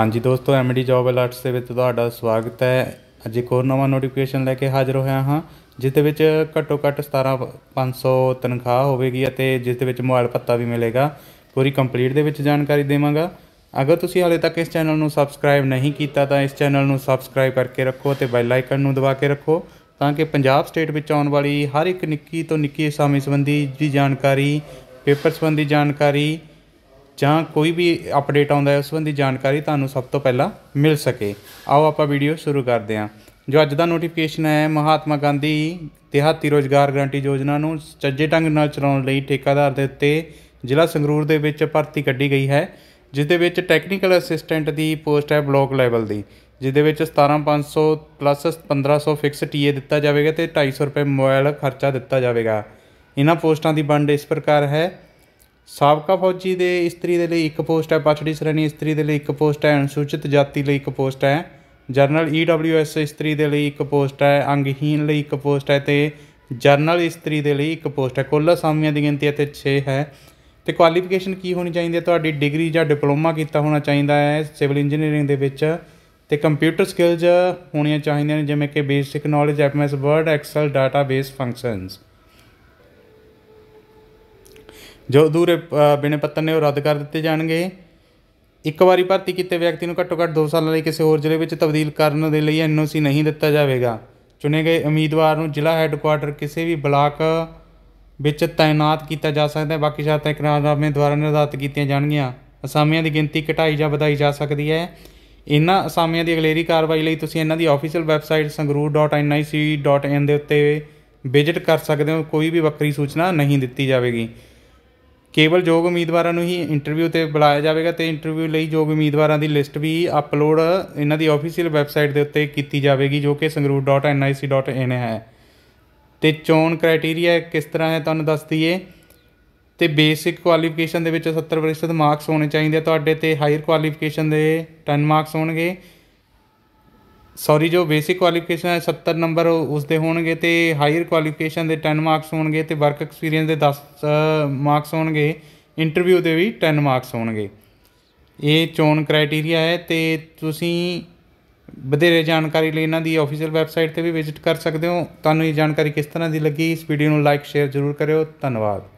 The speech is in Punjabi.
ਹਾਂਜੀ ਦੋਸਤੋ ਐਮਡੀ ਜੌਬ ਅਲਰਟਸ ਦੇ ਵਿੱਚ ਤੁਹਾਡਾ ਸਵਾਗਤ ਹੈ ਅੱਜ ਇੱਕ ਹੋਰ ਨਵਾਂ ਨੋਟੀਫਿਕੇਸ਼ਨ ਲੈ ਕੇ ਹਾਜ਼ਰ ਹੋਇਆ ਹਾਂ ਜਿਸ ਦੇ ਵਿੱਚ ਘੱਟੋ ਘੱਟ 17500 ਤਨਖਾਹ ਹੋਵੇਗੀ ਅਤੇ ਜਿਸ ਦੇ ਵਿੱਚ ਮੋਬਾਈਲ ਪੱਤਾ ਵੀ ਮਿਲੇਗਾ ਪੂਰੀ ਕੰਪਲੀਟ ਦੇ ਵਿੱਚ ਜਾਣਕਾਰੀ ਦੇਵਾਂਗਾ ਅਗਰ ਤੁਸੀਂ ਹਾਲੇ ਤੱਕ ਇਸ ਚੈਨਲ ਨੂੰ ਸਬਸਕ੍ਰਾਈਬ ਨਹੀਂ ਕੀਤਾ ਤਾਂ ਇਸ ਚੈਨਲ ਨੂੰ ਸਬਸਕ੍ਰਾਈਬ ਕਰਕੇ ਰੱਖੋ ਅਤੇ ਬੈਲ ਆਈਕਨ ਨੂੰ ਦਬਾ ਕੇ ਰੱਖੋ ਤਾਂ ਕਿ ਪੰਜਾਬ ਸਟੇਟ ਵਿੱਚ ਆਉਣ ਵਾਲੀ ਹਰ ਇੱਕ ਨਿੱਕੀ ਤੋਂ ਨਿੱਕੀ ਸਾਮੀ ਸੰਬੰਧੀ ਦੀ ਜਾਣਕਾਰੀ ਪੇਪਰ ਸੰਬੰਧੀ ਜਾਣਕਾਰੀ ਜਾਂ ਕੋਈ ਵੀ ਅਪਡੇਟ ਆਉਂਦਾ ਹੈ ਉਸ ਸੰਬੰਧੀ ਜਾਣਕਾਰੀ ਤੁਹਾਨੂੰ ਸਭ ਤੋਂ ਪਹਿਲਾਂ ਮਿਲ ਸਕੇ ਆਓ ਆਪਾਂ ਵੀਡੀਓ ਸ਼ੁਰੂ ਕਰਦੇ ਹਾਂ ਜੋ ਅੱਜ ਦਾ ਨੋਟੀਫਿਕੇਸ਼ਨ ਹੈ ਮਹਾਤਮਾ ਗਾਂਧੀ ਦਿਹਾਤੀ ਰੋਜ਼ਗਾਰ ਗਰੰਟੀ ਯੋਜਨਾ ਨੂੰ ਚੱਜੇ ਢੰਗ ਨਾਲ ਚਲਾਉਣ ਲਈ ਠੇਕਾਦਾਰ ਦੇ ਉੱਤੇ ਜ਼ਿਲ੍ਹਾ ਸੰਗਰੂਰ ਦੇ ਵਿੱਚ ਭਰਤੀ ਕੱਢੀ ਗਈ ਹੈ ਜਿਸ ਦੇ ਵਿੱਚ ਟੈਕਨੀਕਲ ਅਸਿਸਟੈਂਟ ਦੀ ਪੋਸਟ ਹੈ ਬਲਾਕ ਲੈਵਲ ਦੀ ਜਿਸ ਦੇ ਵਿੱਚ 17500 ਪਲੱਸ 1500 ਫਿਕਸ ਟੀਏ ਦਿੱਤਾ ਜਾਵੇਗਾ ਤੇ 250 ਰੁਪਏ ਮੋਬਾਈਲ ਖਰਚਾ ਦਿੱਤਾ ਜਾਵੇਗਾ ਇਹਨਾਂ ਪੋਸਟਾਂ ਦੀ ਵੰਡ ਇਸ ਪ੍ਰਕਾਰ ਹੈ ਸਾਬਕਾ ਫੌਜੀ ਦੇ ਇਸਤਰੀ ਦੇ ਲਈ ਇੱਕ ਪੋਸਟ ਹੈ ਪਛੜੀ ਸ਼੍ਰੇਣੀ ਇਸਤਰੀ ਦੇ ਲਈ ਇੱਕ ਪੋਸਟ ਹੈ ਅਨੁਸੂਚਿਤ ਜਾਤੀ ਲਈ ਇੱਕ ਪੋਸਟ ਹੈ ਜਰਨਲ ਈਡਬਲਯੂਐਸ ਇਸਤਰੀ ਦੇ ਲਈ ਇੱਕ ਪੋਸਟ ਹੈ ਅੰਗਹੀਨ ਲਈ ਇੱਕ ਪੋਸਟ ਹੈ ਤੇ ਜਰਨਲ ਇਸਤਰੀ ਦੇ ਲਈ ਇੱਕ ਪੋਸਟ ਹੈ ਕੁੱਲ ਸਾਮੀਆਂ ਦੀ ਗਿਣਤੀ ਇੱਥੇ 6 ਹੈ ਤੇ ਕੁਆਲੀਫਿਕੇਸ਼ਨ ਕੀ ਹੋਣੀ ਚਾਹੀਦੀ ਹੈ ਤੁਹਾਡੀ ਡਿਗਰੀ ਜਾਂ ਡਿਪਲੋਮਾ ਕੀਤਾ ਹੋਣਾ ਚਾਹੀਦਾ ਹੈ ਸਿਵਲ ਇੰਜੀਨੀਅਰਿੰਗ ਦੇ ਵਿੱਚ ਤੇ ਕੰਪਿਊਟਰ ਸਕਿੱਲਜ਼ ਹੋਣੀਆਂ ਚਾਹੀਦੀਆਂ ਨੇ ਜਿਵੇਂ ਕਿ basic knowledge MS Word Excel database functions ਜੋ ਅਧੂਰੇ ਬਿਨੇ ਪੱਤਰ ਨੇ ਉਹ ਰੱਦ ਕਰ ਦਿੱਤੇ ਜਾਣਗੇ ਇੱਕ ਵਾਰੀ ਭਰਤੀ ਕੀਤੇ ਵਿਅਕਤੀ ਨੂੰ ਘੱਟੋ ਘੱਟ 2 ਸਾਲਾਂ ਲਈ ਕਿਸੇ ਹੋਰ ਜ਼ਿਲ੍ਹੇ ਵਿੱਚ ਤਬਦੀਲ ਕਰਨ ਦੇ ਲਈ ਐਨਓਸੀ ਨਹੀਂ ਦਿੱਤਾ ਜਾਵੇਗਾ ਚੁਣੇ ਗਏ ਉਮੀਦਵਾਰ ਨੂੰ ਜ਼ਿਲ੍ਹਾ ਹੈੱਡਕੁਆਰਟਰ ਕਿਸੇ ਵੀ ਬਲਾਕ ਵਿੱਚ ਤਾਇਨਾਤ ਕੀਤਾ ਜਾ ਸਕਦਾ ਹੈ ਬਾਕੀ ਸ਼ਰਤਾਂ ਇਕਰਾਰਨਾਮੇ ਦੁਆਰਾ ਨਿਰਧਾਰਤ ਕੀਤੀਆਂ ਜਾਣਗੀਆਂ ਅਸਾਮੀਆਂ ਦੀ ਗਿਣਤੀ ਘਟਾਈ ਜਾਂ ਵਧਾਈ ਜਾ ਸਕਦੀ ਹੈ ਇਹਨਾਂ ਅਸਾਮੀਆਂ ਦੀ ਅਗਲੇਰੀ ਕਾਰਵਾਈ ਲਈ ਤੁਸੀਂ ਇਹਨਾਂ ਦੀ ਆਫੀਸ਼ੀਅਲ ਵੈਬਸਾਈਟ sangrur.nic.in ਦੇ ਉੱਤੇ ਵਿਜ਼ਿਟ ਕਰ ਸਕਦੇ ਹੋ ਕੋਈ ਵੀ ਵੱਖਰੀ ਸੂਚਨਾ ਨਹੀਂ ਦਿੱਤੀ ਜਾਵੇਗੀ ਕੇਵਲ ਯੋਗ ਉਮੀਦਵਾਰਾਂ ਨੂੰ ਹੀ ਇੰਟਰਵਿਊ ਤੇ ਬੁਲਾਇਆ ਜਾਵੇਗਾ ਤੇ ਇੰਟਰਵਿਊ ਲਈ ਯੋਗ ਉਮੀਦਵਾਰਾਂ ਦੀ ਲਿਸਟ ਵੀ ਅਪਲੋਡ ਇਹਨਾਂ ਦੀ ਅਫੀਸ਼ੀਅਲ ਵੈਬਸਾਈਟ ਦੇ ਉੱਤੇ ਕੀਤੀ ਜਾਵੇਗੀ ਜੋ ਕਿ sangroor.nic.in ਹੈ ਤੇ ਚੋਣ ਕ੍ਰਾਈਟੇਰੀਆ ਕਿਸ ਤਰ੍ਹਾਂ ਹੈ ਤੁਹਾਨੂੰ ਦੱਸ ਦਈਏ ਤੇ ਬੇਸਿਕ ਕੁਆਲੀਫਿਕੇਸ਼ਨ ਦੇ ਵਿੱਚ 70% ਮਾਰਕਸ ਹੋਣੇ ਚਾਹੀਦੇ ਤੁਹਾਡੇ ਤੇ ਹਾਇਰ ਕੁਆਲੀਫਿਕੇਸ਼ਨ ਦੇ 10 ਮਾਰਕਸ ਹੋਣਗੇ ਸੌਰੀ ਜੋ ਬੇਸਿਕ ਕੁਆਲੀਫਿਕੇਸ਼ਨ ਹੈ 70 ਨੰਬਰ ਉਸ ਦੇ ਹੋਣਗੇ ਤੇ ਹਾਇਰ ਕੁਆਲੀਫਿਕੇਸ਼ਨ ਦੇ 10 ਮਾਰਕਸ ਹੋਣਗੇ ਤੇ ਵਰਕ ਐਕਸਪੀਰੀਅੰਸ ਦੇ 10 ਮਾਰਕਸ ਹੋਣਗੇ ਇੰਟਰਵਿਊ ਦੇ ਵੀ 10 ਮਾਰਕਸ ਹੋਣਗੇ ਇਹ ਚੋਣ ਕ੍ਰਾਈਟੇਰੀਆ ਹੈ ਤੇ ਤੁਸੀਂ ਵਧੇਰੇ ਜਾਣਕਾਰੀ ਲਈ ਇਹਨਾਂ ਦੀ ਅਫੀਸ਼ੀਅਲ ਵੈਬਸਾਈਟ ਤੇ ਵੀ ਵਿਜ਼ਿਟ ਕਰ ਸਕਦੇ ਹੋ ਤੁਹਾਨੂੰ ਇਹ ਜਾਣਕਾਰੀ ਕਿਸ ਤਰ੍ਹਾਂ ਦੀ ਲੱਗੀ ਇਸ ਵੀਡੀਓ ਨੂੰ ਲਾਈਕ ਸ਼ੇਅਰ ਜ਼ਰੂਰ ਕਰਿਓ ਧੰਨਵਾਦ